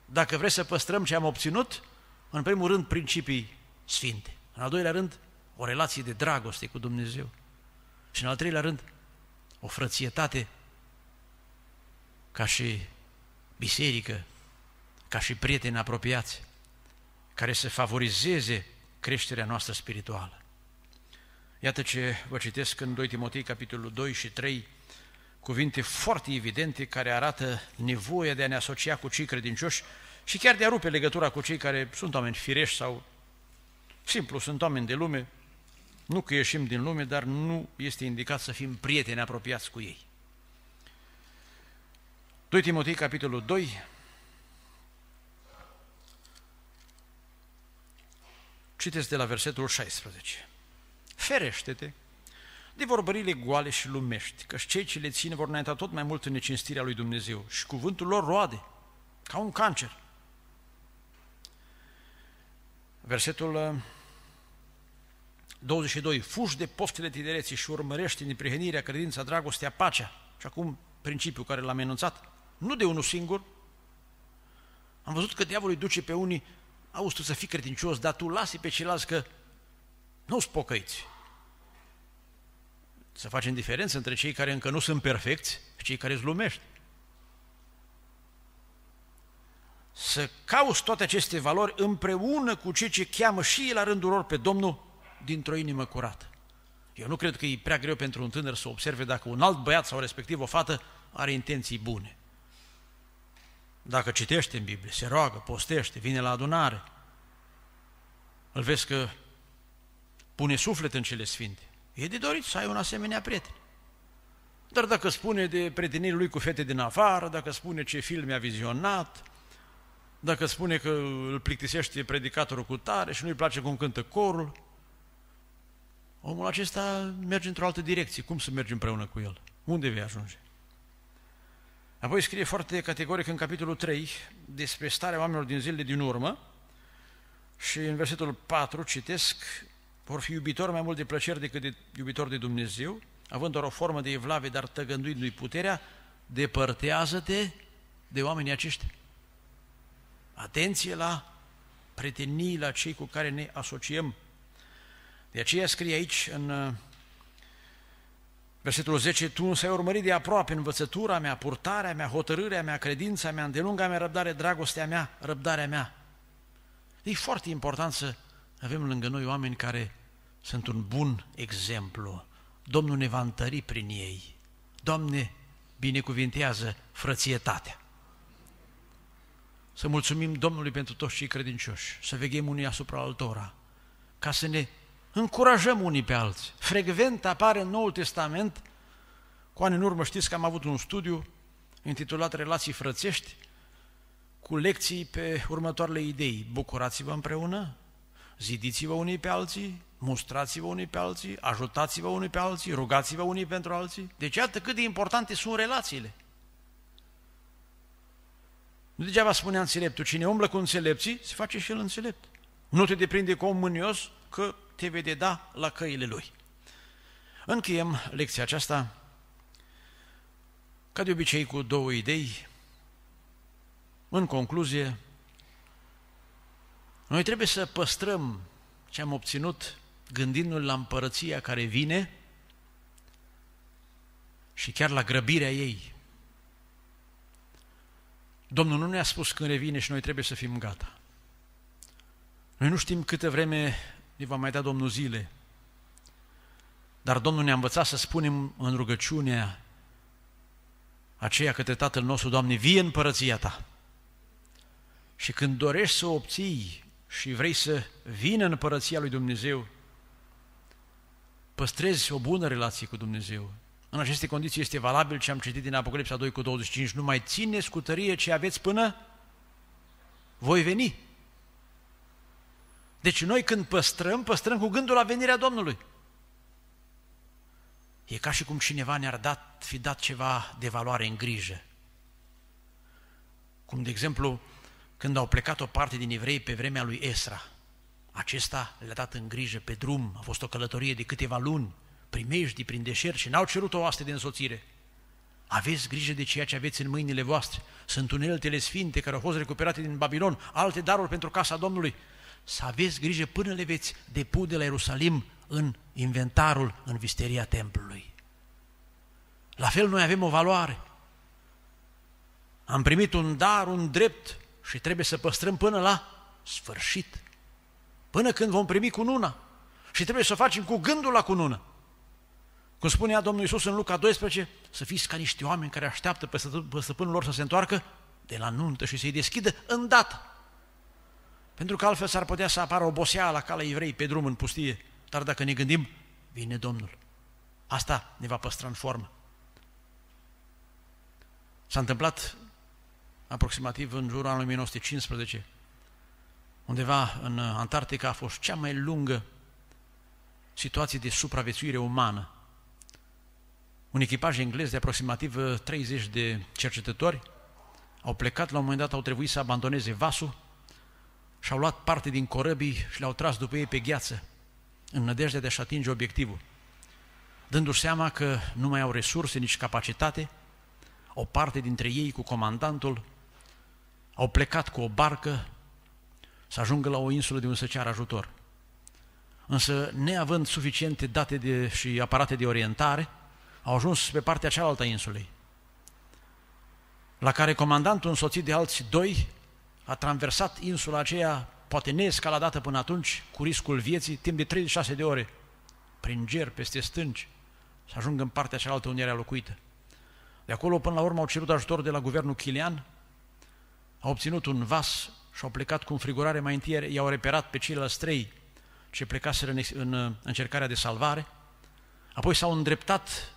Dacă vrei să păstrăm ce am obținut, în primul rând principii sfinte, în al doilea rând o relație de dragoste cu Dumnezeu și în al treilea rând o frățietate ca și biserică, ca și prieteni apropiați, care să favorizeze creșterea noastră spirituală. Iată ce vă citesc în 2 Timotei, capitolul 2 și 3, cuvinte foarte evidente care arată nevoia de a ne asocia cu cei credincioși și chiar de a rupe legătura cu cei care sunt oameni firești sau simplu sunt oameni de lume, nu că ieșim din lume, dar nu este indicat să fim prieteni apropiați cu ei. 2 Timotei, capitolul 2, citesc de la versetul 16. Ferește-te de vorbările goale și lumești, că cei ce le țin vor înainta tot mai mult în necinstirea lui Dumnezeu și cuvântul lor roade, ca un cancer. Versetul 22. Uh, fugi de poftele tidereții și urmărește neprihănirea, credința, dragostea, pacea. Și acum principiul care l-am enunțat, nu de unul singur. Am văzut că diavolul îi duce pe unii, auzi tu să fii credincios, dar tu lasi pe ceilalți că nu-s pocăiți. Să facem diferență între cei care încă nu sunt perfecți și cei care sunt lumești. Să cauți toate aceste valori împreună cu cei ce cheamă și ei la rândul lor pe Domnul dintr-o inimă curată. Eu nu cred că e prea greu pentru un tânăr să observe dacă un alt băiat sau respectiv o fată are intenții bune. Dacă citește în Biblie, se roagă, postește, vine la adunare, îl vezi că pune suflet în cele sfinte. E de dorit să ai un asemenea prieten. Dar dacă spune de prietenii lui cu fete din afară, dacă spune ce film a vizionat, dacă spune că îl plictisește predicatorul cu tare și nu-i place cum cântă corul, omul acesta merge într-o altă direcție. Cum să mergi împreună cu el? Unde vei ajunge? Apoi scrie foarte categoric în capitolul 3 despre starea oamenilor din zilele din urmă și în versetul 4 citesc vor fi iubitori mai mult de plăceri decât de iubitori de Dumnezeu, având doar o formă de evlavie, dar tăgânduindu-i puterea, depărtează-te de oamenii aceștia. Atenție la prietenii, la cei cu care ne asociem. De aceea scrie aici, în uh, versetul 10, Tu însă ai urmărit de aproape învățătura mea, purtarea mea, hotărârea mea, credința mea, îndelunga mea răbdare, dragostea mea, răbdarea mea. E foarte important să avem lângă noi oameni care sunt un bun exemplu. Domnul ne va întări prin ei. Doamne, binecuvintează frățietatea. Să mulțumim Domnului pentru toți cei credincioși, să veghem unii asupra altora, ca să ne încurajăm unii pe alții. Frecvent apare în Noul Testament, cu ani în urmă știți că am avut un studiu intitulat Relații frățești, cu lecții pe următoarele idei. Bucurați-vă împreună, zidiți-vă unii pe alții, mustrați-vă unii pe alții, ajutați-vă unii pe alții, rugați-vă unii pentru alții. Deci iată cât de importante sunt relațiile. Nu degeaba spunea înțeleptul, cine umblă cu înțelepții, se face și el înțelept. Nu te deprinde cu om mânios că te vede da la căile lui. Încheiem lecția aceasta, ca de obicei, cu două idei. În concluzie, noi trebuie să păstrăm ce am obținut gândindu-l la împărăția care vine și chiar la grăbirea ei. Domnul nu ne-a spus când revine și noi trebuie să fim gata. Noi nu știm câte vreme ne va mai da Domnul zile, dar Domnul ne-a învățat să spunem în rugăciunea aceea către Tatăl nostru, Doamne, vie împărăția Ta. Și când dorești să obții și vrei să vină în părăția lui Dumnezeu, păstrezi o bună relație cu Dumnezeu. În aceste condiții este valabil ce am citit din Apocalipsa 2 cu 25, nu mai țineți cu tărie ce aveți până voi veni. Deci noi când păstrăm, păstrăm cu gândul la venirea Domnului. E ca și cum cineva ne-ar dat, fi dat ceva de valoare în grijă. Cum, de exemplu, când au plecat o parte din evrei pe vremea lui Esra. Acesta le-a dat în grijă pe drum, a fost o călătorie de câteva luni, Primești prin deșert și n-au cerut o astă de însoțire. Aveți grijă de ceea ce aveți în mâinile voastre. Sunt uneltele sfinte care au fost recuperate din Babilon, alte daruri pentru casa Domnului. Să aveți grijă până le veți depune la Ierusalim în inventarul, în visteria templului. La fel noi avem o valoare. Am primit un dar, un drept și trebuie să păstrăm până la sfârșit, până când vom primi cununa și trebuie să o facem cu gândul la cunună. Cum spunea Domnul Iisus în Luca 12, să fiți ca niște oameni care așteaptă pe stăpânul lor să se întoarcă de la nuntă și să-i deschidă îndată. Pentru că altfel s-ar putea să apară oboseala la calea evrei pe drum în pustie. Dar dacă ne gândim, vine Domnul. Asta ne va păstra în formă. S-a întâmplat aproximativ în jurul anului 1915, undeva în Antarctica a fost cea mai lungă situație de supraviețuire umană. Un echipaj englez de aproximativ 30 uh, de cercetători au plecat, la un moment dat au trebuit să abandoneze vasul și au luat parte din corăbii și le-au tras după ei pe gheață, în nădejdea de a-și atinge obiectivul. Dându-și seama că nu mai au resurse, nici capacitate, o parte dintre ei cu comandantul au plecat cu o barcă să ajungă la o insulă de un ceară ajutor. Însă, neavând suficiente date de, și aparate de orientare, au ajuns pe partea cealaltă a insulei, la care comandantul însoțit de alți doi a traversat insula aceea, poate neescaladată până atunci, cu riscul vieții, timp de 36 de ore, prin ger, peste stânci, să ajungă în partea cealaltă unde era locuită. De acolo, până la urmă, au cerut ajutor de la guvernul chilean, a obținut un vas și au plecat cu frigurare Mai întâi i-au reperat pe ceilalți trei ce plecaseră în, în uh, încercarea de salvare. Apoi s-au îndreptat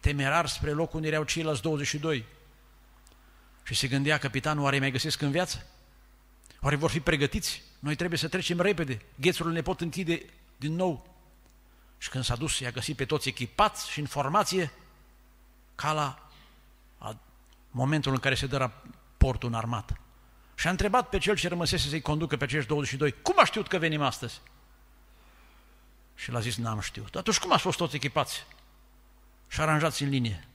temerar spre locul unde erau ceilalți 22. Și se gândea capitanul, oare mai găsesc în viață? Oare vor fi pregătiți? Noi trebuie să trecem repede. Ghețurile ne pot închide din nou. Și când s-a dus, i-a găsit pe toți echipați și în formație, ca la momentul în care se dă portul armat. Și a întrebat pe cel ce rămăsese să-i conducă pe acești 22, cum a știut că venim astăzi? Și l-a zis, n-am știut. Atunci cum ați fost toți echipați? Și aranjați în linie.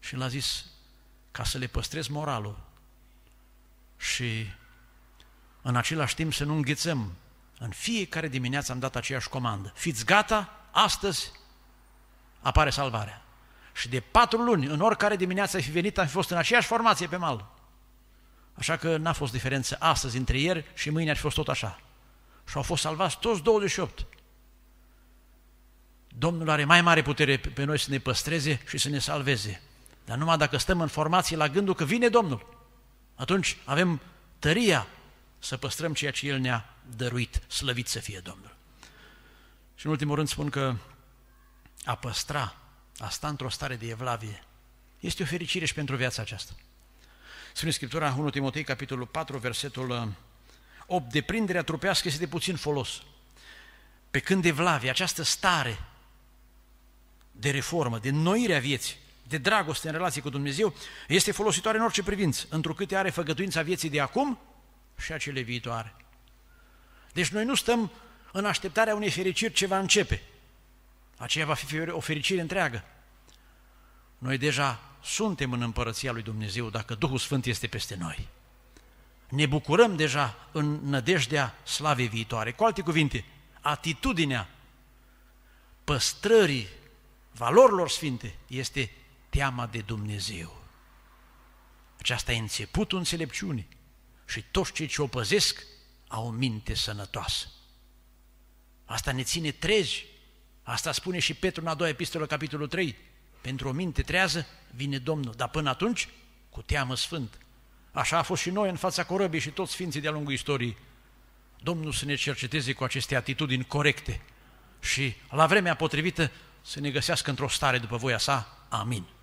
Și l-a zis, ca să le păstrez moralul și în același timp să nu înghețăm. În fiecare dimineață am dat aceeași comandă. Fiți gata, astăzi apare salvarea. Și de patru luni, în oricare dimineață ai fi venit, am fi fost în aceeași formație pe mal. Așa că n-a fost diferență astăzi între ieri și mâine ar fi fost tot așa. Și au fost salvați toți 28. Domnul are mai mare putere pe noi să ne păstreze și să ne salveze. Dar numai dacă stăm în formație la gândul că vine Domnul, atunci avem tăria să păstrăm ceea ce El ne-a dăruit, slăvit să fie Domnul. Și în ultimul rând spun că a păstra, a sta într-o stare de evlavie, este o fericire și pentru viața aceasta. Spune Scriptura 1 Timotei, capitolul 4, versetul 8, uh, deprinderea trupească este de puțin folos. Pe când evlavie, această stare de reformă, de noirea vieții, de dragoste în relație cu Dumnezeu, este folositoare în orice privință, întrucât are făgătuința vieții de acum și a cele viitoare. Deci noi nu stăm în așteptarea unei fericiri ce va începe. Aceea va fi o fericire întreagă. Noi deja suntem în împărăția lui Dumnezeu dacă Duhul Sfânt este peste noi. Ne bucurăm deja în nădejdea slavei viitoare. Cu alte cuvinte, atitudinea păstrării valorilor sfinte este teama de Dumnezeu. Aceasta e începutul înțelepciunii și toți cei ce o păzesc au o minte sănătoasă. Asta ne ține trezi. Asta spune și Petru în a doua epistolă, capitolul 3. Pentru o minte trează vine Domnul, dar până atunci cu teamă sfânt. Așa a fost și noi în fața corăbii și toți sfinții de-a lungul istoriei. Domnul să ne cerceteze cu aceste atitudini corecte și la vremea potrivită să ne găsească într-o stare după voia sa. Amin.